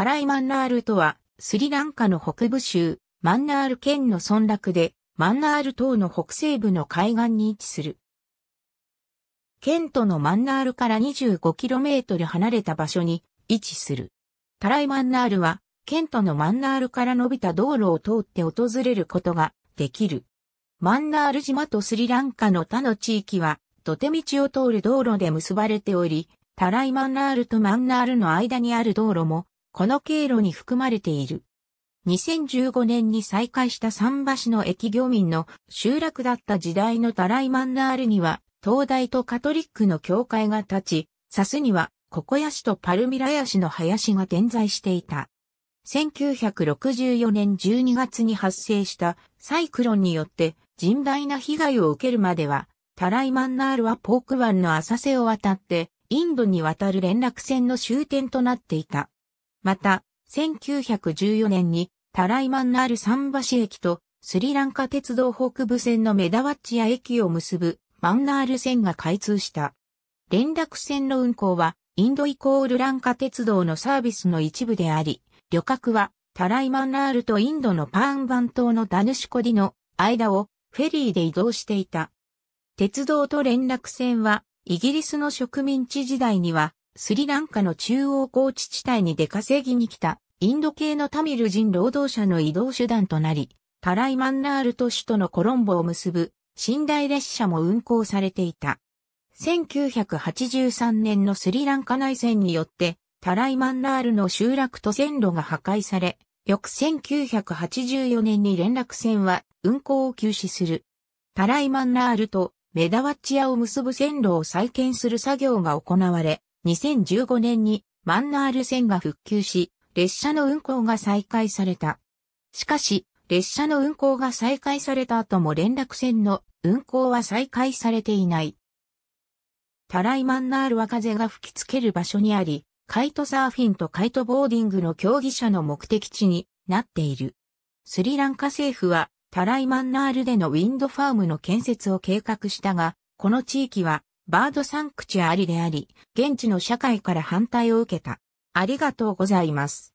タライマンナールとは、スリランカの北部州、マンナール県の村落で、マンナール島の北西部の海岸に位置する。県都のマンナールから 25km 離れた場所に位置する。タライマンナールは、県都のマンナールから伸びた道路を通って訪れることができる。マンナール島とスリランカの他の地域は、土手道を通る道路で結ばれており、タライマンナールとマンナールの間にある道路もこの経路に含まれている。2015年に再開した桟橋の駅漁民の集落だった時代のタライマンナールには、東大とカトリックの教会が立ち、サスには、ココヤシとパルミラヤシの林が点在していた。1964年12月に発生したサイクロンによって甚大な被害を受けるまでは、タライマンナールはポーク湾の浅瀬を渡って、インドに渡る連絡船の終点となっていた。また、1914年にタライマンナール桟橋駅とスリランカ鉄道北部線のメダワッチア駅を結ぶマンナール線が開通した。連絡線の運行はインドイコールランカ鉄道のサービスの一部であり、旅客はタライマンナールとインドのパーンバン島のダヌシコディの間をフェリーで移動していた。鉄道と連絡線はイギリスの植民地時代にはスリランカの中央高地地帯に出稼ぎに来たインド系のタミル人労働者の移動手段となり、タライマンナール都市とのコロンボを結ぶ寝台列車も運行されていた。1983年のスリランカ内戦によってタライマンナールの集落と線路が破壊され、翌1984年に連絡線は運行を休止する。タライマンナールとメダワッチアを結ぶ線路を再建する作業が行われ、2015年にマンナール線が復旧し、列車の運行が再開された。しかし、列車の運行が再開された後も連絡線の運行は再開されていない。タライマンナールは風が吹きつける場所にあり、カイトサーフィンとカイトボーディングの競技者の目的地になっている。スリランカ政府はタライマンナールでのウィンドファームの建設を計画したが、この地域はバードサンクチュアリであり、現地の社会から反対を受けた。ありがとうございます。